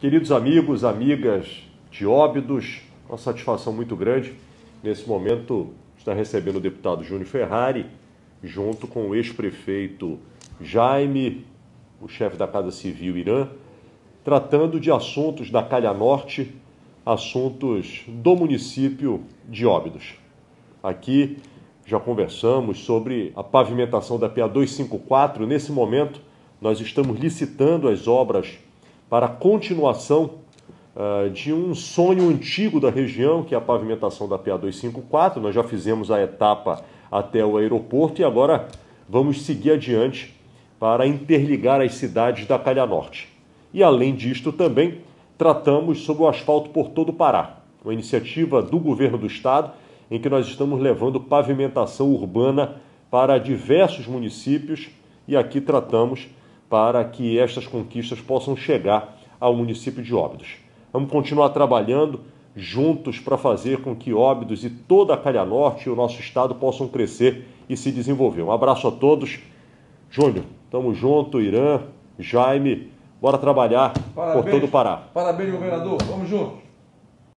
Queridos amigos, amigas de Óbidos, uma satisfação muito grande. Nesse momento, está recebendo o deputado Júnior Ferrari, junto com o ex-prefeito Jaime, o chefe da Casa Civil Irã, tratando de assuntos da Calha Norte, assuntos do município de Óbidos. Aqui já conversamos sobre a pavimentação da PA 254. Nesse momento, nós estamos licitando as obras para a continuação uh, de um sonho antigo da região, que é a pavimentação da PA254. Nós já fizemos a etapa até o aeroporto e agora vamos seguir adiante para interligar as cidades da Calha Norte. E além disto, também tratamos sobre o asfalto por todo o Pará, uma iniciativa do governo do estado em que nós estamos levando pavimentação urbana para diversos municípios e aqui tratamos para que estas conquistas possam chegar ao município de Óbidos. Vamos continuar trabalhando juntos para fazer com que Óbidos e toda a Calha Norte e o nosso estado possam crescer e se desenvolver. Um abraço a todos. Júnior, tamo junto, Irã, Jaime, bora trabalhar parabéns, por todo o Pará. Parabéns, governador. Vamos juntos.